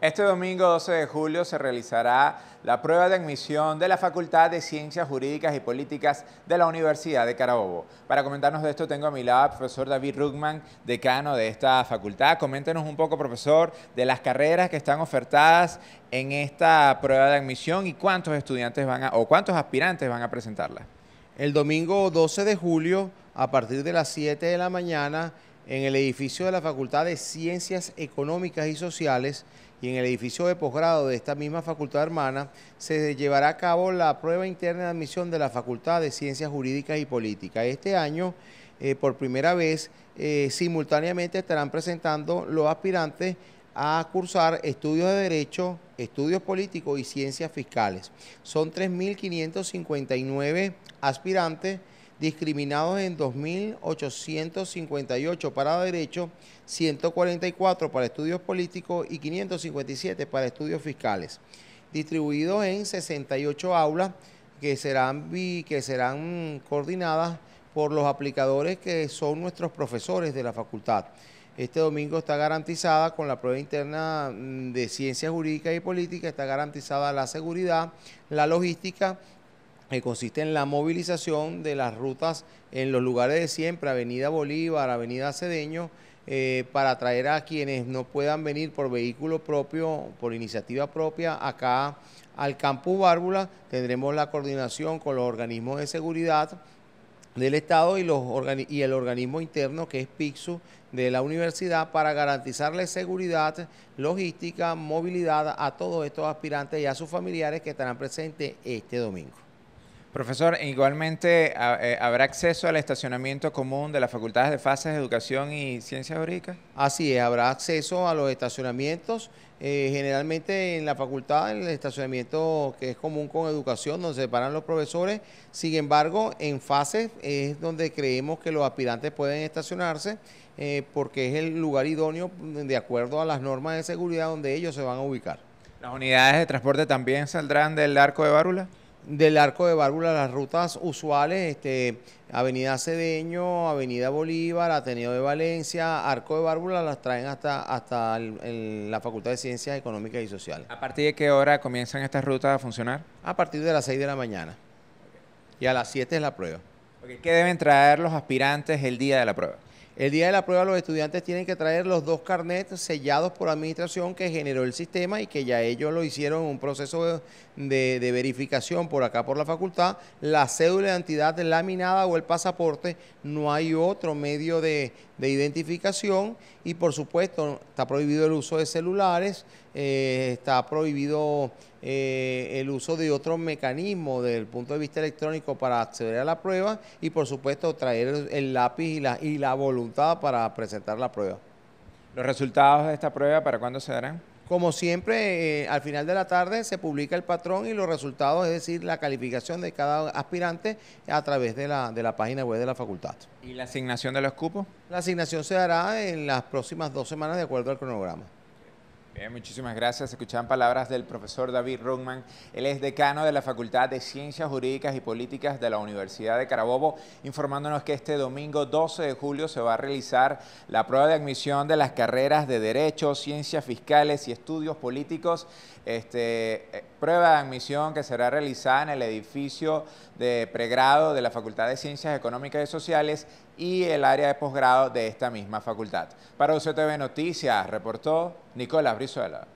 Este domingo 12 de julio se realizará la prueba de admisión de la Facultad de Ciencias Jurídicas y Políticas de la Universidad de Carabobo. Para comentarnos de esto tengo a mi lado al profesor David Ruckman, decano de esta facultad. Coméntenos un poco, profesor, de las carreras que están ofertadas en esta prueba de admisión y cuántos estudiantes van a, o cuántos aspirantes van a presentarla. El domingo 12 de julio, a partir de las 7 de la mañana, en el edificio de la Facultad de Ciencias Económicas y Sociales y en el edificio de posgrado de esta misma facultad hermana se llevará a cabo la prueba interna de admisión de la Facultad de Ciencias Jurídicas y Políticas. Este año, eh, por primera vez, eh, simultáneamente estarán presentando los aspirantes a cursar estudios de Derecho, estudios políticos y ciencias fiscales. Son 3.559 aspirantes discriminados en 2.858 para derecho, 144 para estudios políticos y 557 para estudios fiscales, distribuidos en 68 aulas que serán, que serán coordinadas por los aplicadores que son nuestros profesores de la facultad. Este domingo está garantizada con la prueba interna mm, de ciencias jurídicas y políticas, está garantizada la seguridad, la logística que consiste en la movilización de las rutas en los lugares de siempre, Avenida Bolívar, Avenida Cedeño, eh, para traer a quienes no puedan venir por vehículo propio, por iniciativa propia, acá al campus Bárbula. Tendremos la coordinación con los organismos de seguridad del Estado y, y el organismo interno que es PIXU de la universidad para garantizarle seguridad, logística, movilidad a todos estos aspirantes y a sus familiares que estarán presentes este domingo. Profesor, igualmente eh, habrá acceso al estacionamiento común de las facultades de fases de educación y ciencias jurídicas. Así es, habrá acceso a los estacionamientos. Eh, generalmente en la facultad, el estacionamiento que es común con educación, donde se paran los profesores. Sin embargo, en fases es donde creemos que los aspirantes pueden estacionarse, eh, porque es el lugar idóneo de acuerdo a las normas de seguridad donde ellos se van a ubicar. ¿Las unidades de transporte también saldrán del arco de Bárula? del arco de válvula las rutas usuales, este, Avenida Cedeño, Avenida Bolívar, Ateneo de Valencia, arco de válvula las traen hasta, hasta la Facultad de Ciencias Económicas y Sociales. ¿A partir de qué hora comienzan estas rutas a funcionar? A partir de las 6 de la mañana. Y a las 7 es la prueba. ¿Qué deben traer los aspirantes el día de la prueba? El día de la prueba los estudiantes tienen que traer los dos carnets sellados por administración que generó el sistema y que ya ellos lo hicieron en un proceso de, verificación por acá por la facultad. La cédula de entidad laminada o el pasaporte, no hay otro medio de identificación y por supuesto está prohibido el uso de celulares, eh, está prohibido eh, el uso de otro mecanismo desde el punto de vista electrónico para acceder a la prueba y por supuesto traer el lápiz y la, voluntad para presentar la prueba. ¿Los resultados de esta prueba para cuándo se darán? Como siempre, eh, al final de la tarde se publica el patrón y los resultados, es decir, la calificación de cada aspirante a través de la, de la página web de la facultad. ¿Y la asignación de los cupos? La asignación se dará en las próximas dos semanas de acuerdo al cronograma. Bien, muchísimas gracias. Escuchan palabras del profesor David Rugman. Él es decano de la Facultad de Ciencias Jurídicas y Políticas de la Universidad de Carabobo, informándonos que este domingo 12 de julio se va a realizar la prueba de admisión de las carreras de Derecho, Ciencias Fiscales y Estudios Políticos. Este, eh, prueba de admisión que será realizada en el edificio de pregrado de la Facultad de Ciencias Económicas y Sociales y el área de posgrado de esta misma facultad. Para UCTV Noticias, reportó Nicolás Brizuela.